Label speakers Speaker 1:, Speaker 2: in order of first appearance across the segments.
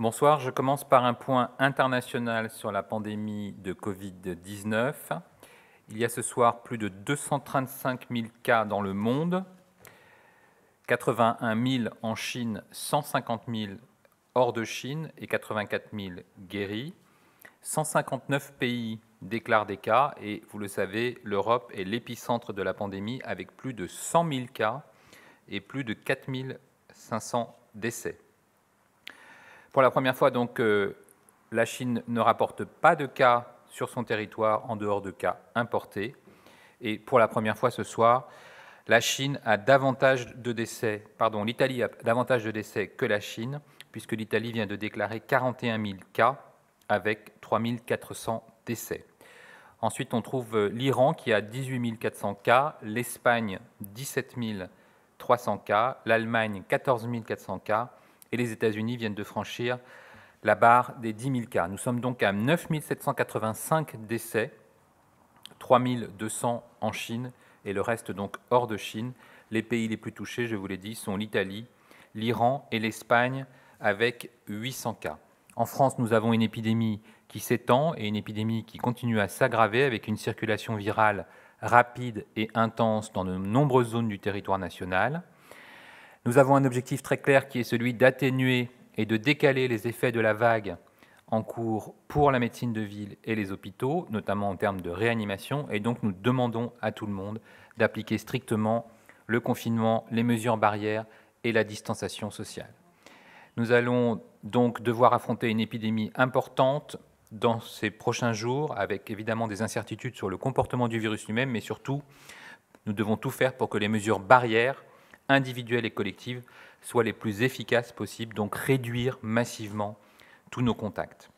Speaker 1: Bonsoir, je commence par un point international sur la pandémie de Covid-19. Il y a ce soir plus de 235 000 cas dans le monde, 81 000 en Chine, 150 000 hors de Chine et 84 000 guéris. 159 pays déclarent des cas et vous le savez, l'Europe est l'épicentre de la pandémie avec plus de 100 000 cas et plus de 4 500 décès. Pour la première fois, donc, euh, la Chine ne rapporte pas de cas sur son territoire en dehors de cas importés. Et pour la première fois ce soir, la Chine a davantage de décès, pardon, l'Italie a davantage de décès que la Chine, puisque l'Italie vient de déclarer 41 000 cas avec 3 400 décès. Ensuite, on trouve euh, l'Iran qui a 18 400 cas, l'Espagne 17 300 cas, l'Allemagne 14 400 cas et les États-Unis viennent de franchir la barre des 10 000 cas. Nous sommes donc à 9 785 décès, 3 200 en Chine et le reste donc hors de Chine. Les pays les plus touchés, je vous l'ai dit, sont l'Italie, l'Iran et l'Espagne avec 800 cas. En France, nous avons une épidémie qui s'étend et une épidémie qui continue à s'aggraver avec une circulation virale rapide et intense dans de nombreuses zones du territoire national. Nous avons un objectif très clair qui est celui d'atténuer et de décaler les effets de la vague en cours pour la médecine de ville et les hôpitaux, notamment en termes de réanimation. Et donc nous demandons à tout le monde d'appliquer strictement le confinement, les mesures barrières et la distanciation sociale. Nous allons donc devoir affronter une épidémie importante dans ces prochains jours, avec évidemment des incertitudes sur le comportement du virus lui-même, mais surtout, nous devons tout faire pour que les mesures barrières individuelles et collectives soient les plus efficaces possibles, donc réduire massivement tous nos contacts.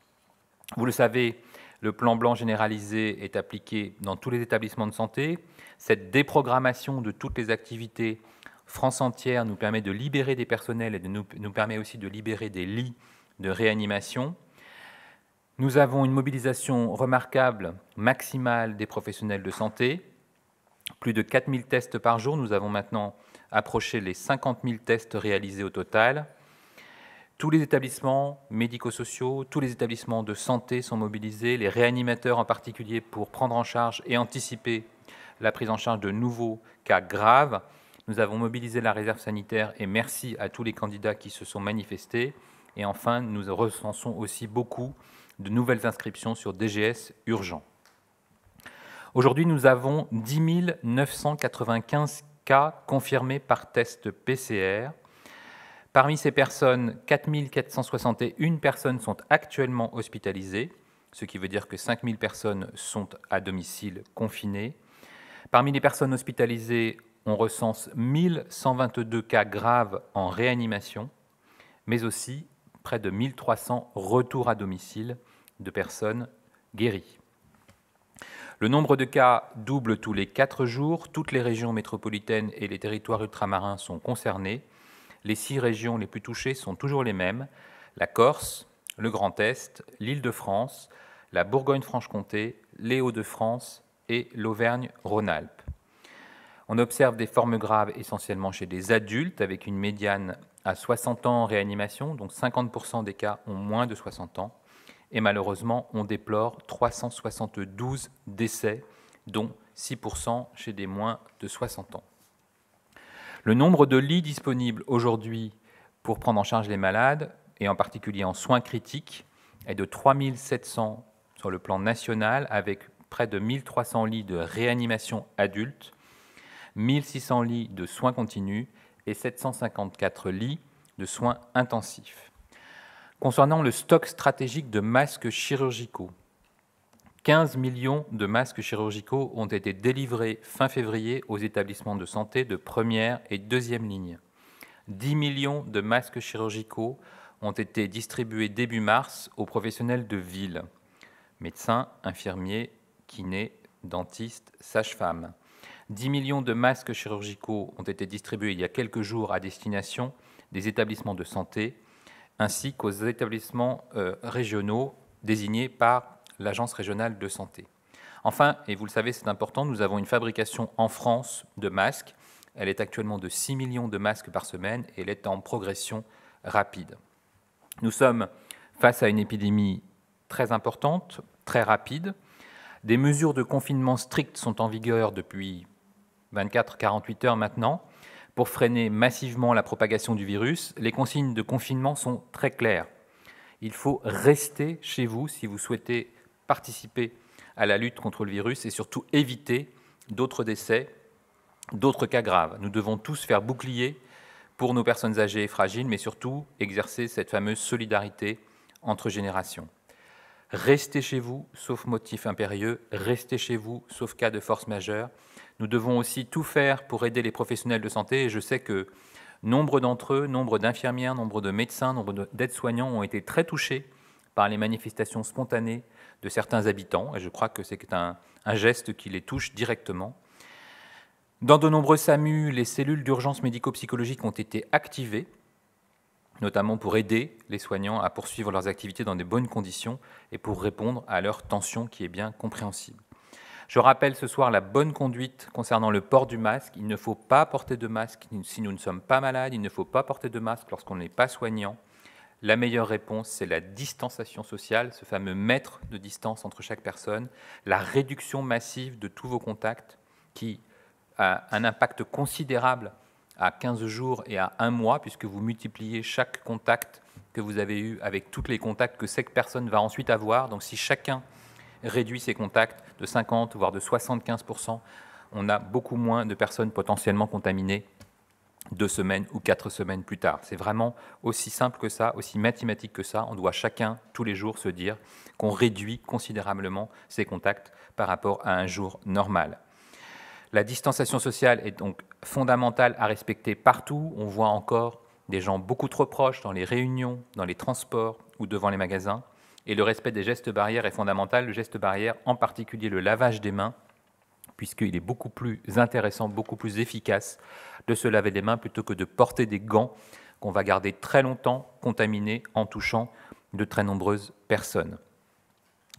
Speaker 1: Vous le savez, le plan blanc généralisé est appliqué dans tous les établissements de santé. Cette déprogrammation de toutes les activités France entière nous permet de libérer des personnels et nous, permet aussi de libérer des lits de réanimation. Nous avons une mobilisation remarquable, maximale des professionnels de santé. Plus de 4000 tests par jour. Nous avons maintenant approcher les 50 000 tests réalisés au total. Tous les établissements médico-sociaux, tous les établissements de santé sont mobilisés, les réanimateurs en particulier pour prendre en charge et anticiper la prise en charge de nouveaux cas graves. Nous avons mobilisé la réserve sanitaire et merci à tous les candidats qui se sont manifestés. Et enfin, nous recensons aussi beaucoup de nouvelles inscriptions sur DGS urgent. Aujourd'hui, nous avons 10 995 cas confirmés par test PCR. Parmi ces personnes, 4461 personnes sont actuellement hospitalisées, ce qui veut dire que 5000 personnes sont à domicile confinées. Parmi les personnes hospitalisées, on recense 1122 cas graves en réanimation, mais aussi près de 1300 retours à domicile de personnes guéries. Le nombre de cas double tous les quatre jours. Toutes les régions métropolitaines et les territoires ultramarins sont concernés. Les six régions les plus touchées sont toujours les mêmes. La Corse, le Grand Est, l'Île-de-France, la Bourgogne-Franche-Comté, les Hauts-de-France et l'Auvergne-Rhône-Alpes. On observe des formes graves essentiellement chez des adultes, avec une médiane à 60 ans en réanimation, donc 50% des cas ont moins de 60 ans. Et malheureusement, on déplore 372 décès, dont 6% chez des moins de 60 ans. Le nombre de lits disponibles aujourd'hui pour prendre en charge les malades, et en particulier en soins critiques, est de 3700 sur le plan national, avec près de 1300 lits de réanimation adulte, 1600 lits de soins continus et 754 lits de soins intensifs. Concernant le stock stratégique de masques chirurgicaux, 15 millions de masques chirurgicaux ont été délivrés fin février aux établissements de santé de première et deuxième ligne. 10 millions de masques chirurgicaux ont été distribués début mars aux professionnels de ville, médecins, infirmiers, kinés, dentistes, sages-femmes. 10 millions de masques chirurgicaux ont été distribués il y a quelques jours à destination des établissements de santé ainsi qu'aux établissements euh, régionaux désignés par l'Agence régionale de santé. Enfin, et vous le savez, c'est important, nous avons une fabrication en France de masques. Elle est actuellement de 6 millions de masques par semaine et elle est en progression rapide. Nous sommes face à une épidémie très importante, très rapide. Des mesures de confinement strictes sont en vigueur depuis 24-48 heures maintenant. Pour freiner massivement la propagation du virus, les consignes de confinement sont très claires. Il faut rester chez vous si vous souhaitez participer à la lutte contre le virus et surtout éviter d'autres décès, d'autres cas graves. Nous devons tous faire bouclier pour nos personnes âgées et fragiles, mais surtout exercer cette fameuse solidarité entre générations. Restez chez vous, sauf motif impérieux, restez chez vous, sauf cas de force majeure. Nous devons aussi tout faire pour aider les professionnels de santé, et je sais que nombre d'entre eux, nombre d'infirmières, nombre de médecins, nombre d'aides-soignants ont été très touchés par les manifestations spontanées de certains habitants, et je crois que c'est un, un geste qui les touche directement. Dans de nombreux SAMU, les cellules d'urgence médico-psychologique ont été activées notamment pour aider les soignants à poursuivre leurs activités dans des bonnes conditions et pour répondre à leur tension qui est bien compréhensible. Je rappelle ce soir la bonne conduite concernant le port du masque. Il ne faut pas porter de masque si nous ne sommes pas malades, il ne faut pas porter de masque lorsqu'on n'est pas soignant. La meilleure réponse, c'est la distanciation sociale, ce fameux mètre de distance entre chaque personne, la réduction massive de tous vos contacts qui a un impact considérable à 15 jours et à un mois, puisque vous multipliez chaque contact que vous avez eu avec tous les contacts que cette personne va ensuite avoir. Donc si chacun réduit ses contacts de 50, voire de 75%, on a beaucoup moins de personnes potentiellement contaminées deux semaines ou quatre semaines plus tard. C'est vraiment aussi simple que ça, aussi mathématique que ça. On doit chacun, tous les jours, se dire qu'on réduit considérablement ses contacts par rapport à un jour normal. La distanciation sociale est donc fondamentale à respecter partout. On voit encore des gens beaucoup trop proches dans les réunions, dans les transports ou devant les magasins. Et le respect des gestes barrières est fondamental, le geste barrière en particulier le lavage des mains, puisqu'il est beaucoup plus intéressant, beaucoup plus efficace de se laver les mains plutôt que de porter des gants qu'on va garder très longtemps contaminés en touchant de très nombreuses personnes.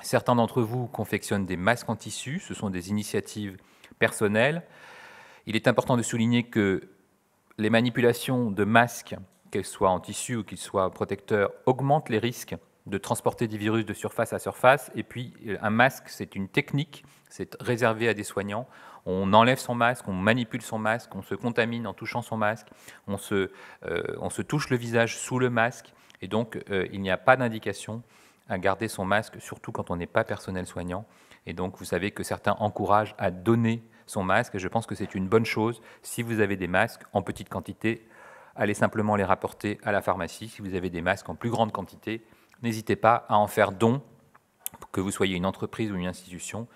Speaker 1: Certains d'entre vous confectionnent des masques en tissu, ce sont des initiatives personnelles. Il est important de souligner que les manipulations de masques, qu'elles soient en tissu ou qu'ils soient protecteurs, augmentent les risques de transporter des virus de surface à surface. Et puis, euh, un masque, c'est une technique, c'est réservé à des soignants. On enlève son masque, on manipule son masque, on se contamine en touchant son masque, on se, euh, touche le visage sous le masque. Et donc, euh, il n'y a pas d'indication à garder son masque, surtout quand on n'est pas personnel soignant. Et donc, vous savez que certains encouragent à donner son masque. Et je pense que c'est une bonne chose. Si vous avez des masques en petite quantité, allez simplement les rapporter à la pharmacie. Si vous avez des masques en plus grande quantité, n'hésitez pas à en faire don, que vous soyez une entreprise ou une institution,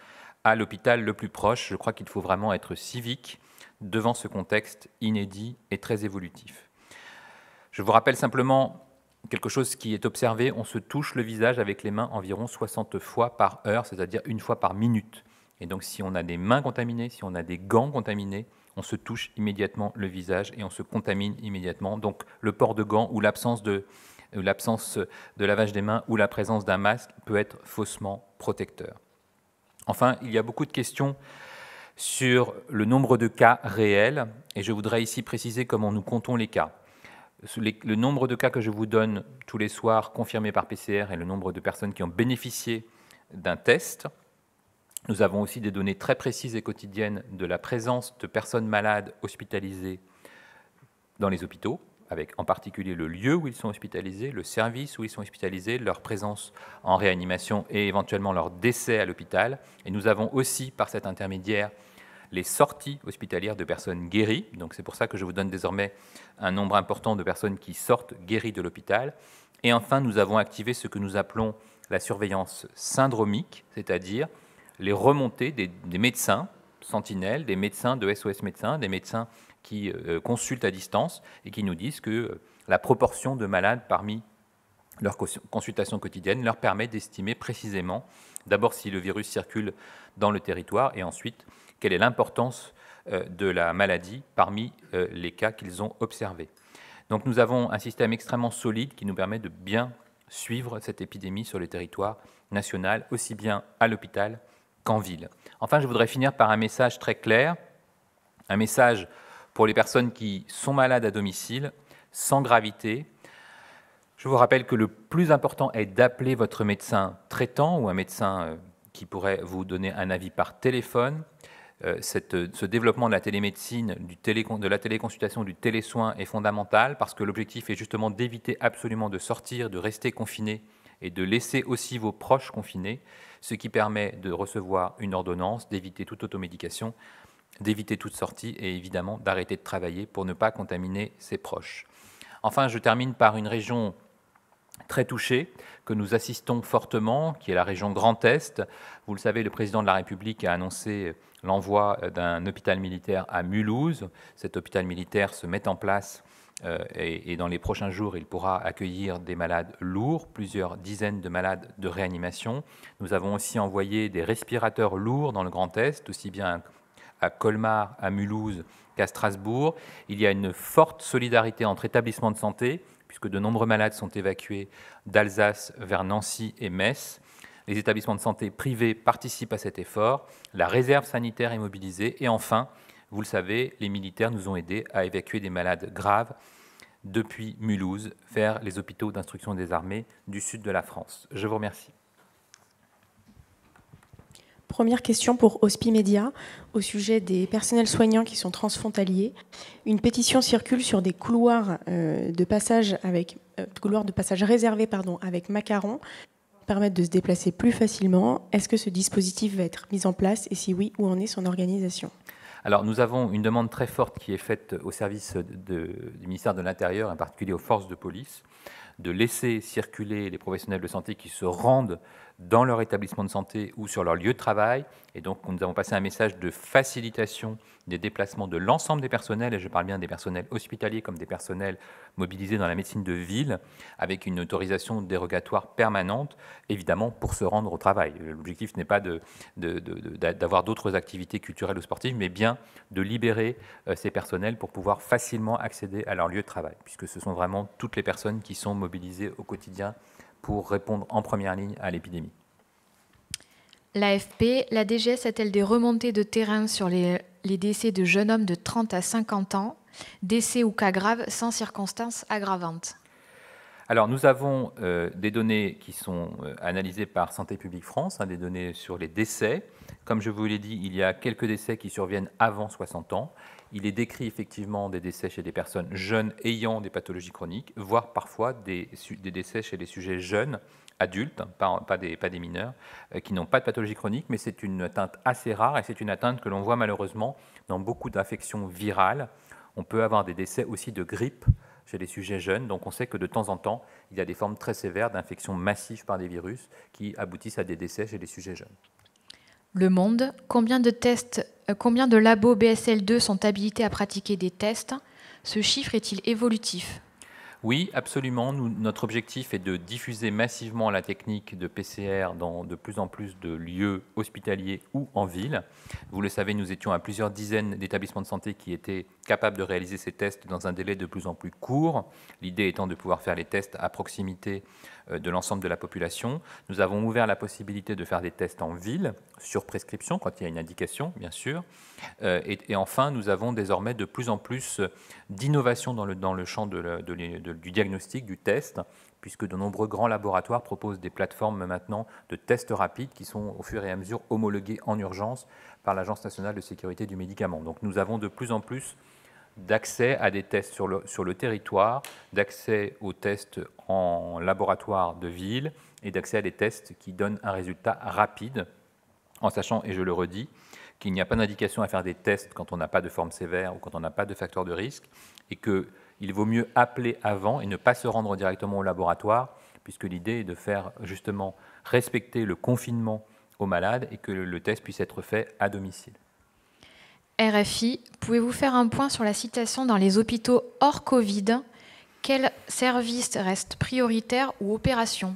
Speaker 1: à l'hôpital le plus proche. Je crois qu'il faut vraiment être civique devant ce contexte inédit et très évolutif. Je vous rappelle simplement quelque chose qui est observé, on se touche le visage avec les mains environ 60 fois par heure, c'est-à-dire une fois par minute. Et donc si on a des mains contaminées, si on a des gants contaminés, on se touche immédiatement le visage et on se contamine immédiatement. Donc le port de gants ou l'absence de, l'absence de lavage des mains ou la présence d'un masque peut être faussement protecteur. Enfin, il y a beaucoup de questions sur le nombre de cas réels, et je voudrais ici préciser comment nous comptons les cas. Le nombre de cas que je vous donne tous les soirs confirmés par PCR et le nombre de personnes qui ont bénéficié d'un test nous avons aussi des données très précises et quotidiennes de la présence de personnes malades hospitalisées dans les hôpitaux, avec en particulier le lieu où ils sont hospitalisés, le service où ils sont hospitalisés, leur présence en réanimation et éventuellement leur décès à l'hôpital. Et nous avons aussi, par cet intermédiaire, les sorties hospitalières de personnes guéries. Donc c'est pour ça que je vous donne désormais un nombre important de personnes qui sortent guéries de l'hôpital. Et enfin, nous avons activé ce que nous appelons la surveillance syndromique, c'est-à-dire les remontées des, médecins sentinelles, des médecins de SOS Médecins, des médecins qui euh, consultent à distance et qui nous disent que euh, la proportion de malades parmi leurs consultations quotidiennes leur permet d'estimer précisément d'abord si le virus circule dans le territoire et ensuite quelle est l'importance euh, de la maladie parmi les cas qu'ils ont observés. Donc nous avons un système extrêmement solide qui nous permet de bien suivre cette épidémie sur le territoire national, aussi bien à l'hôpital qu'en ville. Enfin, je voudrais finir par un message très clair, un message pour les personnes qui sont malades à domicile, sans gravité. Je vous rappelle que le plus important est d'appeler votre médecin traitant ou un médecin euh, qui pourrait vous donner un avis par téléphone. Euh, euh, ce développement de la télémédecine, de la téléconsultation, du télésoin est fondamental parce que l'objectif est justement d'éviter absolument de sortir, de rester confiné et de laisser aussi vos proches confinés, ce qui permet de recevoir une ordonnance, d'éviter toute automédication, d'éviter toute sortie et évidemment d'arrêter de travailler pour ne pas contaminer ses proches. Enfin, je termine par une région très touchée que nous assistons fortement, qui est la région Grand Est. Vous le savez, le président de la République a annoncé l'envoi d'un hôpital militaire à Mulhouse. Cet hôpital militaire se met en place euh, et, dans les prochains jours, il pourra accueillir des malades lourds, plusieurs dizaines de malades de réanimation. Nous avons aussi envoyé des respirateurs lourds dans le Grand Est, aussi bien à Colmar, à Mulhouse qu'à Strasbourg. Il y a une forte solidarité entre établissements de santé, puisque de nombreux malades sont évacués d'Alsace vers Nancy et Metz. Les établissements de santé privés participent à cet effort. La réserve sanitaire est mobilisée. Et enfin, vous le savez, les militaires nous ont aidés à évacuer des malades graves depuis Mulhouse vers les hôpitaux d'instruction des armées du sud de la France. Je vous remercie.
Speaker 2: Première question pour Hospi au sujet des personnels soignants qui sont transfrontaliers. Une pétition circule sur des couloirs euh, de passage avec euh, couloirs de passage réservés pardon avec macarons permettent de se déplacer plus facilement. Est-ce que ce dispositif va être mis en place et si oui, où en est son organisation
Speaker 1: alors nous avons une demande très forte qui est faite au service du ministère de l'Intérieur, en particulier aux forces de police, de laisser circuler les professionnels de santé qui se rendent dans leur établissement de santé ou sur leur lieu de travail. Et donc, nous avons passé un message de facilitation des déplacements de l'ensemble des personnels, et je parle bien des personnels hospitaliers comme des personnels mobilisés dans la médecine de ville, avec une autorisation dérogatoire permanente, évidemment, pour se rendre au travail. L'objectif n'est pas d'avoir d'autres activités culturelles ou sportives, mais bien de libérer euh, ces personnels pour pouvoir facilement accéder à leur lieu de travail, puisque ce sont vraiment toutes les personnes qui sont mobilisées au quotidien pour répondre en première ligne à l'épidémie.
Speaker 2: L'AFP, la DGS a-t-elle des remontées de terrain sur les, décès de jeunes hommes de 30 à 50 ans, décès ou cas graves sans circonstances aggravantes
Speaker 1: alors nous avons euh, des données qui sont euh, analysées par Santé publique France, hein, des données sur les décès. Comme je vous l'ai dit, il y a quelques décès qui surviennent avant 60 ans il est décrit effectivement des décès chez des personnes jeunes ayant des pathologies chroniques, voire parfois des, décès chez des sujets jeunes, adultes, hein, pas, des, pas des, mineurs, euh, qui n'ont pas de pathologie chronique, mais c'est une atteinte assez rare et c'est une atteinte que l'on voit malheureusement dans beaucoup d'infections virales. On peut avoir des décès aussi de grippe chez les sujets jeunes. Donc on sait que de temps en temps, il y a des formes très sévères d'infections massives par des virus qui aboutissent à des décès chez les sujets jeunes.
Speaker 2: Le Monde, combien de, tests, euh, combien de labos BSL2 sont habilités à pratiquer des tests Ce chiffre est-il évolutif
Speaker 1: oui, absolument. notre objectif est de diffuser massivement la technique de PCR dans de plus en plus de lieux hospitaliers ou en ville. Vous le savez, nous étions à plusieurs dizaines d'établissements de santé qui étaient capable de réaliser ces tests dans un délai de plus en plus court, l'idée étant de pouvoir faire les tests à proximité euh, de l'ensemble de la population. Nous avons ouvert la possibilité de faire des tests en ville, sur prescription, quand il y a une indication, bien sûr. Euh, et, enfin, nous avons désormais de plus en plus d'innovations dans le, dans le champ du diagnostic, du test, puisque de nombreux grands laboratoires proposent des plateformes maintenant de tests rapides qui sont au fur et à mesure homologuées en urgence par l'Agence nationale de sécurité du médicament. Donc nous avons de plus en plus d'accès à des tests sur le, sur le territoire, d'accès aux tests en laboratoire de ville et d'accès à des tests qui donnent un résultat rapide, en sachant, et je le redis, qu'il n'y a pas d'indication à faire des tests quand on n'a pas de forme sévère ou quand on n'a pas de facteur de risque, et qu'il vaut mieux appeler avant et ne pas se rendre directement au laboratoire, puisque l'idée est de faire justement respecter le confinement aux malades et que le test puisse être fait à domicile.
Speaker 2: RFI, pouvez-vous faire un point sur la situation dans les hôpitaux hors Covid Quels services restent prioritaires ou opérations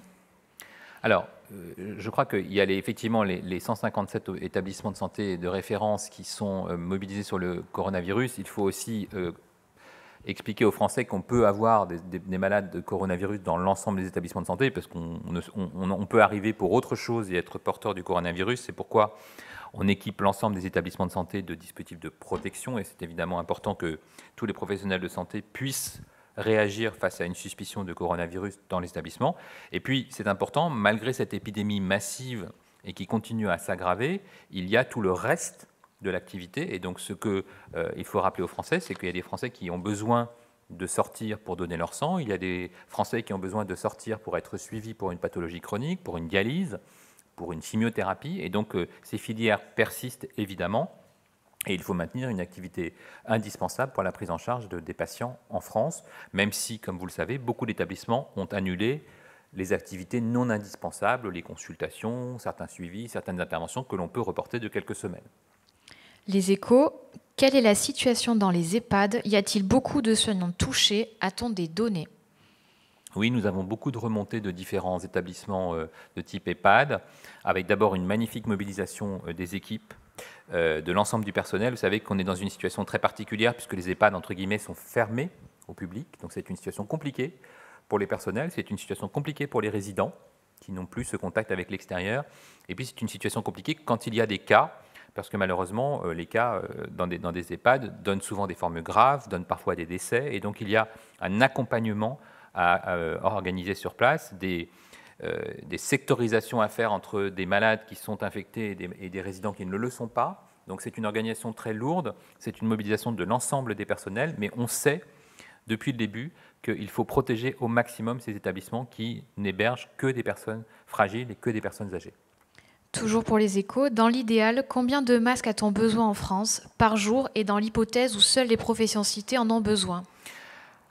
Speaker 1: Alors, euh, je crois qu'il y a effectivement les, 157 établissements de santé de référence qui sont euh, mobilisés sur le coronavirus. Il faut aussi euh, expliquer aux Français qu'on peut avoir des, malades de coronavirus dans l'ensemble des établissements de santé, parce qu'on peut arriver pour autre chose et être porteur du coronavirus. C'est pourquoi on équipe l'ensemble des établissements de santé de dispositifs de protection et c'est évidemment important que tous les professionnels de santé puissent réagir face à une suspicion de coronavirus dans l'établissement. Et puis, c'est important, malgré cette épidémie massive et qui continue à s'aggraver, il y a tout le reste de l'activité. Et donc, ce qu'il euh, faut rappeler aux Français, c'est qu'il y a des Français qui ont besoin de sortir pour donner leur sang, il y a des Français qui ont besoin de sortir pour être suivis pour une pathologie chronique, pour une dialyse, pour une chimiothérapie. Et donc, euh, ces filières persistent évidemment. Et il faut maintenir une activité indispensable pour la prise en charge de, des patients en France, même si, comme vous le savez, beaucoup d'établissements ont annulé les activités non indispensables, les consultations, certains suivis, certaines interventions que l'on peut reporter de quelques semaines.
Speaker 2: Les échos, quelle est la situation dans les EHPAD Y a-t-il beaucoup de soignants touchés A-t-on des données
Speaker 1: oui, nous avons beaucoup de remontées de différents établissements euh, de type EHPAD, avec d'abord une magnifique mobilisation euh, des équipes, euh, de l'ensemble du personnel. Vous savez qu'on est dans une situation très particulière, puisque les EHPAD, entre guillemets, sont fermés au public. Donc c'est une situation compliquée pour les personnels, c'est une situation compliquée pour les résidents, qui n'ont plus ce contact avec l'extérieur. Et puis c'est une situation compliquée quand il y a des cas, parce que malheureusement, les cas dans des, dans des EHPAD donnent souvent des formes graves, donnent parfois des décès, et donc il y a un accompagnement à, euh, organiser sur place, des, euh, des sectorisations à faire entre des malades qui sont infectés et des, et des résidents qui ne le sont pas. Donc c'est une organisation très lourde, c'est une mobilisation de l'ensemble des personnels, mais on sait depuis le début qu'il faut protéger au maximum ces établissements qui n'hébergent que des personnes fragiles et que des personnes âgées.
Speaker 2: Toujours pour les échos, dans l'idéal, combien de masques a-t-on besoin en France par jour et dans l'hypothèse où seules les professions citées en ont besoin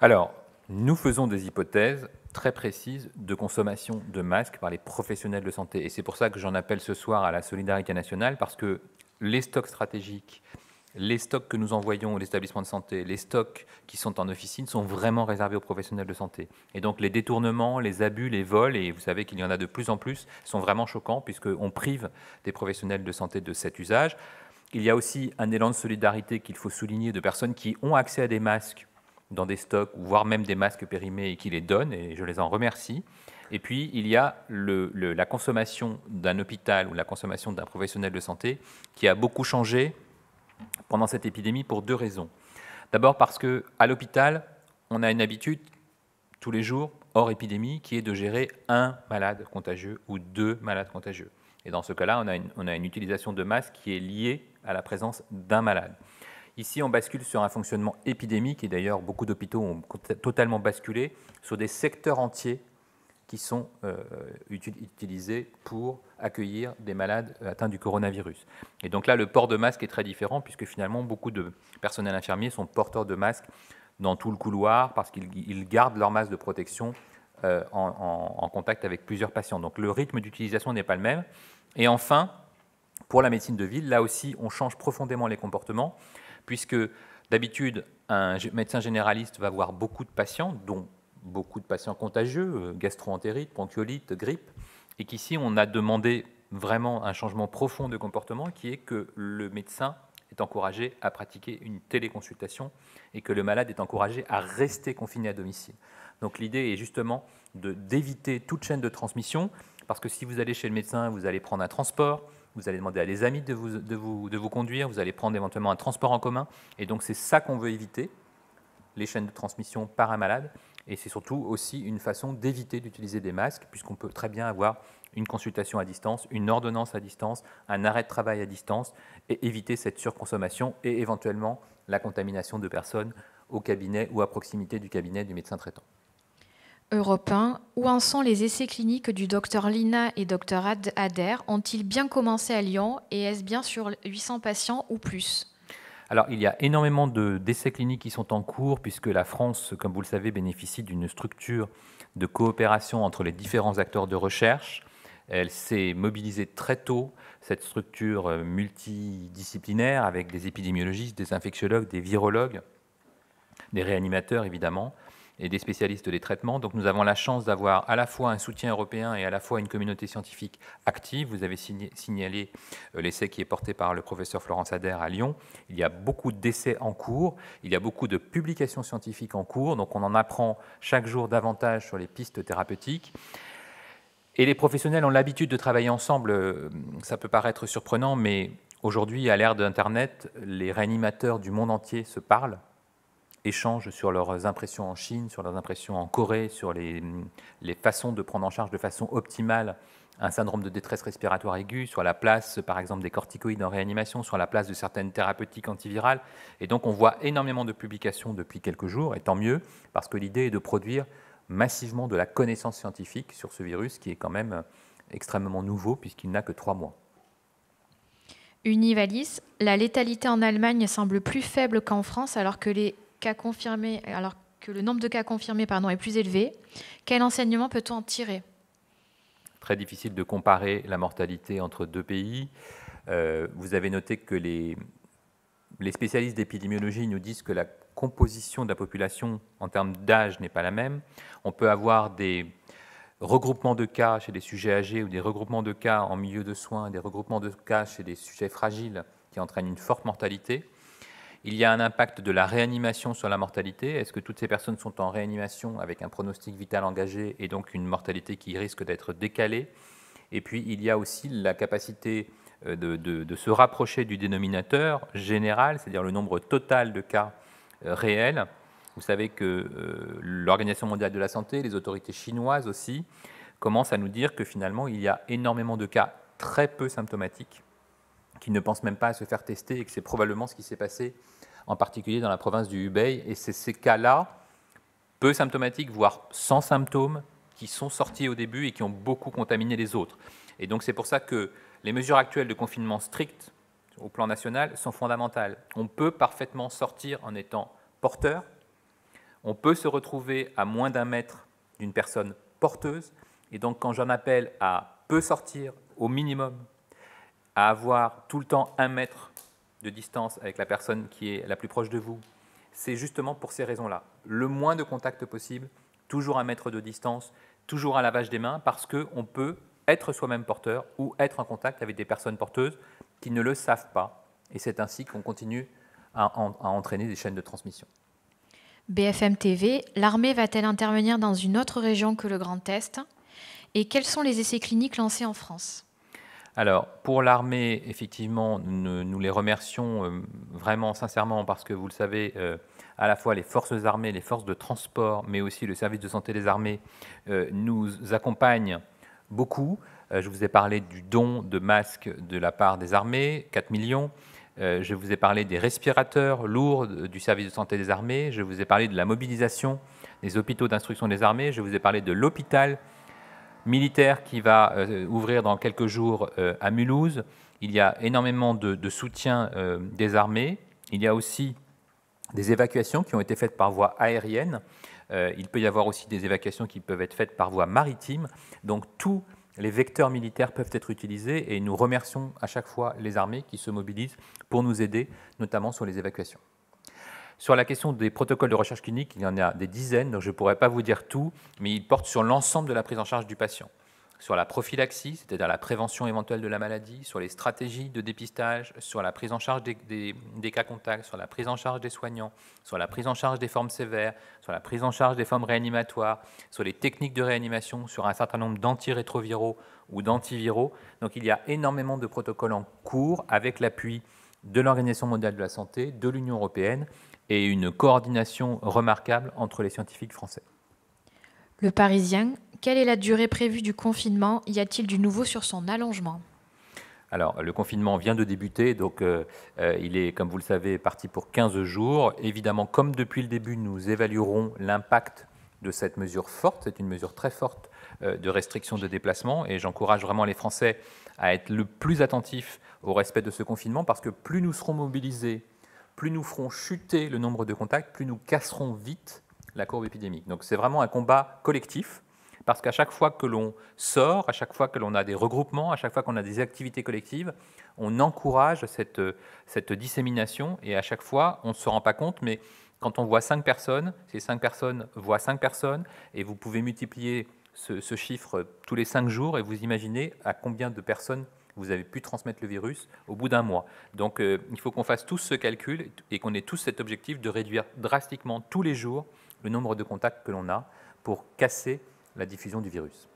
Speaker 1: Alors, nous faisons des hypothèses très précises de consommation de masques par les professionnels de santé. Et c'est pour ça que j'en appelle ce soir à la solidarité nationale, parce que les stocks stratégiques, les stocks que nous envoyons aux établissements de santé, les stocks qui sont en officine sont vraiment réservés aux professionnels de santé. Et donc les détournements, les abus, les vols, et vous savez qu'il y en a de plus en plus, sont vraiment choquants puisqu'on prive des professionnels de santé de cet usage. Il y a aussi un élan de solidarité qu'il faut souligner de personnes qui ont accès à des masques dans des stocks, voire même des masques périmés, et qui les donnent, et je les en remercie. Et puis, il y a la consommation d'un hôpital ou la consommation d'un professionnel de santé qui a beaucoup changé pendant cette épidémie pour deux raisons. D'abord parce qu'à l'hôpital, on a une habitude tous les jours, hors épidémie, qui est de gérer un malade contagieux ou deux malades contagieux. Et dans ce cas-là, on, a une utilisation de masques qui est liée à la présence d'un malade. Ici, on bascule sur un fonctionnement épidémique, et d'ailleurs, beaucoup d'hôpitaux ont totalement basculé sur des secteurs entiers qui sont euh, utilisés pour accueillir des malades atteints du coronavirus. Et donc là, le port de masque est très différent, puisque finalement, beaucoup de personnels infirmiers sont porteurs de masques dans tout le couloir, parce qu'ils gardent leur masque de protection euh, en contact avec plusieurs patients. Donc le rythme d'utilisation n'est pas le même. Et enfin, pour la médecine de ville, là aussi, on change profondément les comportements puisque d'habitude, un médecin généraliste va voir beaucoup de patients, dont beaucoup de patients contagieux, euh, gastro-entérite, bronchiolite, grippe, et qu'ici, on a demandé vraiment un changement profond de comportement qui est que le médecin est encouragé à pratiquer une téléconsultation et que le malade est encouragé à rester confiné à domicile. Donc l'idée est justement d'éviter toute chaîne de transmission, parce que si vous allez chez le médecin, vous allez prendre un transport, vous allez demander à des amis de vous, vous, de vous conduire, vous allez prendre éventuellement un transport en commun. Et donc c'est ça qu'on veut éviter, les chaînes de transmission par un malade. Et c'est surtout aussi une façon d'éviter d'utiliser des masques, puisqu'on peut très bien avoir une consultation à distance, une ordonnance à distance, un arrêt de travail à distance, et éviter cette surconsommation et éventuellement la contamination de personnes au cabinet ou à proximité du cabinet du médecin traitant
Speaker 2: européen, où en sont les essais cliniques du docteur Lina et docteur Ader Ont-ils bien commencé à Lyon et est-ce bien sur 800 patients ou plus
Speaker 1: alors, il y a énormément d'essais cliniques qui sont en cours, puisque la France, comme vous le savez, bénéficie d'une structure de coopération entre les différents acteurs de recherche. Elle s'est mobilisée très tôt, cette structure euh, multidisciplinaire, avec des épidémiologistes, des infectiologues, des virologues, des réanimateurs, évidemment, et des spécialistes des traitements. Donc nous avons la chance d'avoir à la fois un soutien européen et à la fois une communauté scientifique active. Vous avez signalé euh, l'essai qui est porté par le professeur Florence Adair à Lyon. Il y a beaucoup d'essais en cours, il y a beaucoup de publications scientifiques en cours, donc on en apprend chaque jour davantage sur les pistes thérapeutiques. Et les professionnels ont l'habitude de travailler ensemble. Euh, ça peut paraître surprenant, mais aujourd'hui, à l'ère d'Internet, les réanimateurs du monde entier se parlent échangent sur leurs impressions en Chine, sur leurs impressions en Corée, sur les, les façons de prendre en charge de façon optimale un syndrome de détresse respiratoire aiguë, sur la place, par exemple, des corticoïdes en réanimation, sur la place de certaines thérapeutiques antivirales. Et donc, on voit énormément de publications depuis quelques jours, et tant mieux, parce que l'idée est de produire massivement de la connaissance scientifique sur ce virus, qui est quand même extrêmement nouveau, puisqu'il n'a que trois mois.
Speaker 2: Univalis, la létalité en Allemagne semble plus faible qu'en France, alors que les cas confirmés, alors que le nombre de cas confirmés pardon, est plus élevé, quel enseignement peut-on en tirer
Speaker 1: Très difficile de comparer la mortalité entre deux pays. Euh, vous avez noté que les, les spécialistes d'épidémiologie nous disent que la composition de la population en termes d'âge n'est pas la même. On peut avoir des regroupements de cas chez des sujets âgés ou des regroupements de cas en milieu de soins, des regroupements de cas chez des sujets fragiles qui entraînent une forte mortalité. Il y a un impact de la réanimation sur la mortalité. Est-ce que toutes ces personnes sont en réanimation avec un pronostic vital engagé et donc une mortalité qui risque d'être décalée Et puis il y a aussi la capacité euh, de, se rapprocher du dénominateur général, c'est-à-dire le nombre total de cas euh, réels. Vous savez que euh, l'Organisation mondiale de la santé, les autorités chinoises aussi, commencent à nous dire que finalement il y a énormément de cas très peu symptomatiques qui ne pensent même pas à se faire tester et que c'est probablement ce qui s'est passé en particulier dans la province du Hubei. Et c'est ces cas-là, peu symptomatiques, voire sans symptômes, qui sont sortis au début et qui ont beaucoup contaminé les autres. Et donc c'est pour ça que les mesures actuelles de confinement strict au plan national sont fondamentales. On peut parfaitement sortir en étant porteur, on peut se retrouver à moins d'un mètre d'une personne porteuse, et donc quand j'en appelle à peu sortir au minimum, à avoir tout le temps un mètre de distance avec la personne qui est la plus proche de vous, c'est justement pour ces raisons-là. Le moins de contact possible, toujours à mètre de distance, toujours un lavage des mains, parce qu'on peut être soi-même porteur ou être en contact avec des personnes porteuses qui ne le savent pas. Et c'est ainsi qu'on continue à, à, entraîner des chaînes de transmission.
Speaker 2: BFM TV, l'armée va-t-elle intervenir dans une autre région que le Grand Est Et quels sont les essais cliniques lancés en France
Speaker 1: alors, pour l'armée, effectivement, nous, les remercions euh, vraiment sincèrement parce que, vous le savez, euh, à la fois les forces armées, les forces de transport, mais aussi le service de santé des armées euh, nous accompagnent beaucoup. Je vous ai parlé du don de masques de la part des armées, 4 millions. Je vous ai parlé des respirateurs lourds du service de santé des armées. Je vous ai parlé de la mobilisation des hôpitaux d'instruction des armées. Je vous ai parlé de l'hôpital militaire qui va euh, ouvrir dans quelques jours euh, à Mulhouse. Il y a énormément de, soutien euh, des armées. Il y a aussi des évacuations qui ont été faites par voie aérienne. il peut y avoir aussi des évacuations qui peuvent être faites par voie maritime. Donc tous les vecteurs militaires peuvent être utilisés et nous remercions à chaque fois les armées qui se mobilisent pour nous aider, notamment sur les évacuations. Sur la question des protocoles de recherche clinique, il y en a des dizaines, donc je ne pourrais pas vous dire tout, mais ils portent sur l'ensemble de la prise en charge du patient sur la prophylaxie, c'est-à-dire la prévention éventuelle de la maladie, sur les stratégies de dépistage, sur la prise en charge des, des, cas contacts, sur la prise en charge des soignants, sur la prise en charge des formes sévères, sur la prise en charge des formes réanimatoires, sur les techniques de réanimation, sur un certain nombre d'antirétroviraux ou d'antiviraux. Donc il y a énormément de protocoles en cours avec l'appui de l'Organisation mondiale de la santé, de l'Union européenne, et une coordination remarquable entre les scientifiques français.
Speaker 2: Le Parisien, quelle est la durée prévue du confinement Y a-t-il du nouveau sur son allongement
Speaker 1: alors, le confinement vient de débuter, donc euh, euh, il est, comme vous le savez, parti pour 15 jours. Évidemment, comme depuis le début, nous évaluerons l'impact de cette mesure forte. C'est une mesure très forte euh, de restriction de déplacement et j'encourage vraiment les Français à être le plus attentifs au respect de ce confinement parce que plus nous serons mobilisés plus nous ferons chuter le nombre de contacts, plus nous casserons vite la courbe épidémique. Donc c'est vraiment un combat collectif, parce qu'à chaque fois que l'on sort, à chaque fois que l'on a des regroupements, à chaque fois qu'on a des activités collectives, on encourage cette, cette dissémination, et à chaque fois, on ne se rend pas compte, mais quand on voit cinq personnes, ces cinq personnes voient cinq personnes, et vous pouvez multiplier ce, chiffre tous les cinq jours, et vous imaginez à combien de personnes vous avez pu transmettre le virus au bout d'un mois. Donc euh, il faut qu'on fasse tous ce calcul et qu'on ait tous cet objectif de réduire drastiquement tous les jours le nombre de contacts que l'on a pour casser la diffusion du virus.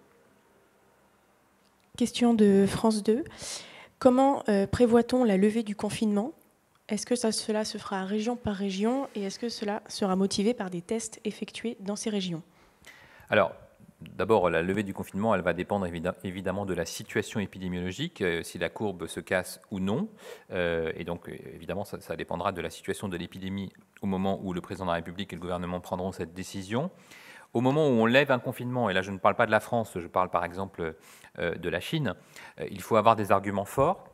Speaker 2: Question de France 2. Comment euh, prévoit-on la levée du confinement Est-ce que cela se fera région par région et est-ce que cela sera motivé par des tests effectués dans ces régions
Speaker 1: Alors, D'abord, la levée du confinement, elle va dépendre évidemment de la situation épidémiologique, euh, si la courbe se casse ou non. Euh, et donc, évidemment, ça, dépendra de la situation de l'épidémie au moment où le président de la République et le gouvernement prendront cette décision. Au moment où on lève un confinement, et là je ne parle pas de la France, je parle par exemple euh, de la Chine, il faut avoir des arguments forts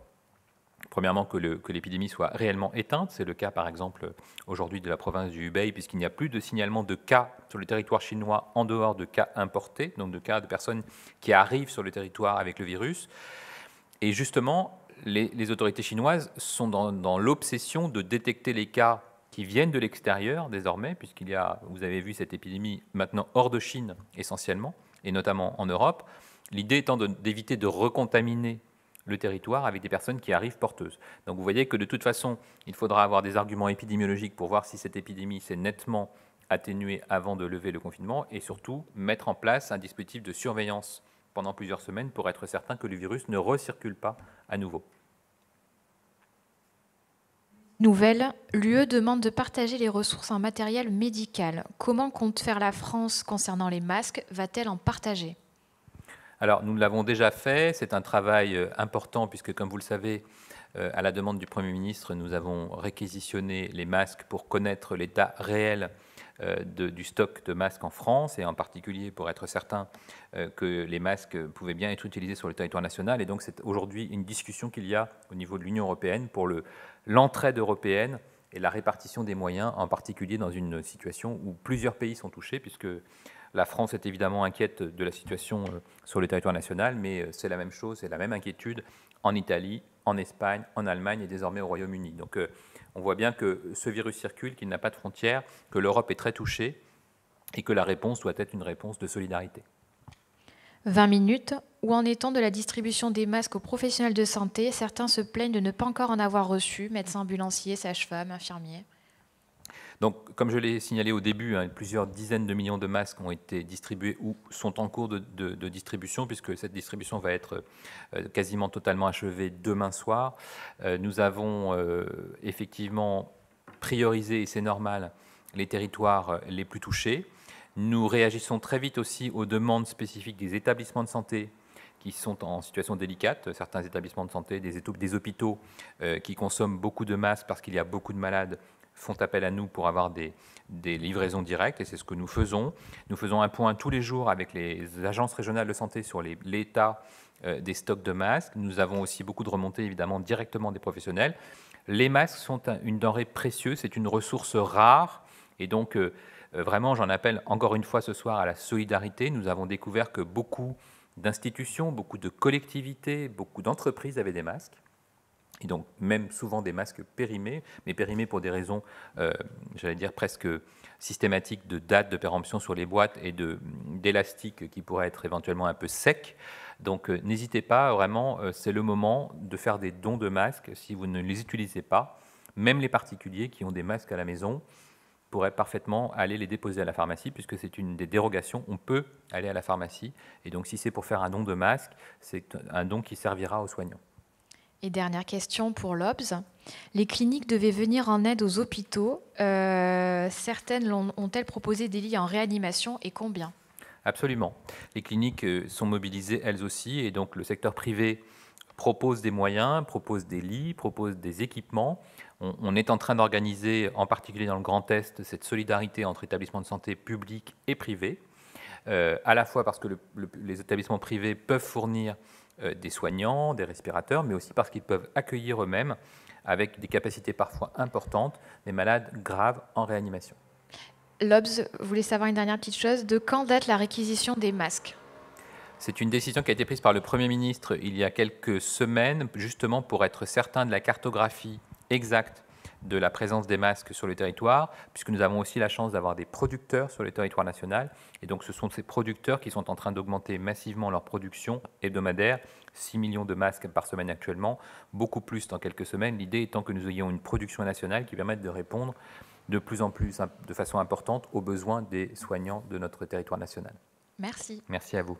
Speaker 1: Premièrement, que l'épidémie soit réellement éteinte. C'est le cas, par exemple, aujourd'hui de la province du Hubei, puisqu'il n'y a plus de signalement de cas sur le territoire chinois en dehors de cas importés, donc de cas de personnes qui arrivent sur le territoire avec le virus. Et justement, les, autorités chinoises sont dans, l'obsession de détecter les cas qui viennent de l'extérieur désormais, puisqu'il y a, vous avez vu cette épidémie maintenant hors de Chine essentiellement, et notamment en Europe. L'idée étant d'éviter de, recontaminer le territoire avec des personnes qui arrivent porteuses. Donc vous voyez que de toute façon, il faudra avoir des arguments épidémiologiques pour voir si cette épidémie s'est nettement atténuée avant de lever le confinement et surtout mettre en place un dispositif de surveillance pendant plusieurs semaines pour être certain que le virus ne recircule pas à nouveau.
Speaker 2: Nouvelle, l'UE demande de partager les ressources en matériel médical. Comment compte faire la France concernant les masques Va-t-elle en partager
Speaker 1: alors, nous l'avons déjà fait, c'est un travail euh, important puisque, comme vous le savez, euh, à la demande du Premier ministre, nous avons réquisitionné les masques pour connaître l'état réel euh, du stock de masques en France, et en particulier pour être certain que les masques pouvaient bien être utilisés sur le territoire national. Et donc c'est aujourd'hui une discussion qu'il y a au niveau de l'Union européenne pour l'entraide européenne et la répartition des moyens, en particulier dans une situation où plusieurs pays sont touchés, puisque la France est évidemment inquiète de la situation euh, sur le territoire national, mais euh, c'est la même chose, c'est la même inquiétude en Italie, en Espagne, en Allemagne et désormais au Royaume-Uni. Donc euh, on voit bien que ce virus circule, qu'il n'a pas de frontières, que l'Europe est très touchée et que la réponse doit être une réponse de solidarité.
Speaker 2: 20 minutes. Où en est de la distribution des masques aux professionnels de santé Certains se plaignent de ne pas encore en avoir reçu, médecins ambulanciers, sages-femmes, infirmiers.
Speaker 1: Donc, comme je l'ai signalé au début, hein, plusieurs dizaines de millions de masques ont été distribués ou sont en cours de, distribution, puisque cette distribution va être euh, quasiment totalement achevée demain soir. Euh, nous avons euh, effectivement priorisé, et c'est normal, les territoires les plus touchés. Nous réagissons très vite aussi aux demandes spécifiques des établissements de santé qui sont en situation délicate, certains établissements de santé, des, des hôpitaux qui consomment beaucoup de masques parce qu'il y a beaucoup de malades font appel à nous pour avoir des, livraisons directes, et c'est ce que nous faisons. Nous faisons un point tous les jours avec les agences régionales de santé sur l'état euh, des stocks de masques. Nous avons aussi beaucoup de remontées, évidemment, directement des professionnels. Les masques sont une denrée précieuse, c'est une ressource rare, et donc euh, euh, vraiment, j'en appelle encore une fois ce soir à la solidarité. Nous avons découvert que beaucoup d'institutions, beaucoup de collectivités, beaucoup d'entreprises avaient des masques et donc même souvent des masques périmés, mais périmés pour des raisons, euh, j'allais dire presque systématiques de date de péremption sur les boîtes et d'élastique qui pourraient être éventuellement un peu secs. Donc euh, n'hésitez pas, vraiment, euh, c'est le moment de faire des dons de masques si vous ne les utilisez pas. Même les particuliers qui ont des masques à la maison pourraient parfaitement aller les déposer à la pharmacie, puisque c'est une des dérogations. On peut aller à la pharmacie. Et donc si c'est pour faire un don de masque, c'est un don qui servira aux soignants.
Speaker 2: Et dernière question pour l'OBS. Les cliniques devaient venir en aide aux hôpitaux. Euh, certaines ont-elles proposé des lits en réanimation et combien
Speaker 1: Absolument. Les cliniques euh, sont mobilisées elles aussi et donc le secteur privé propose des moyens, propose des lits, propose des équipements. On, est en train d'organiser, en particulier dans le Grand Est, cette solidarité entre établissements de santé publics et privés, euh, à la fois parce que les établissements privés peuvent fournir euh, des soignants, des respirateurs, mais aussi parce qu'ils peuvent accueillir eux-mêmes, avec des capacités parfois importantes, des malades graves en réanimation.
Speaker 2: L'Obs voulait savoir une dernière petite chose. De quand date la réquisition des masques
Speaker 1: c'est une décision qui a été prise par le Premier ministre il y a quelques semaines, justement pour être certain de la cartographie exacte de la présence des masques sur le territoire, puisque nous avons aussi la chance d'avoir des producteurs sur le territoire national. Et donc ce sont ces producteurs qui sont en train d'augmenter massivement leur production hebdomadaire, 6 millions de masques par semaine actuellement, beaucoup plus dans quelques semaines. L'idée étant que nous ayons une production nationale qui permette de répondre de plus en plus de façon importante aux besoins des soignants de notre territoire national. Merci. Merci à vous.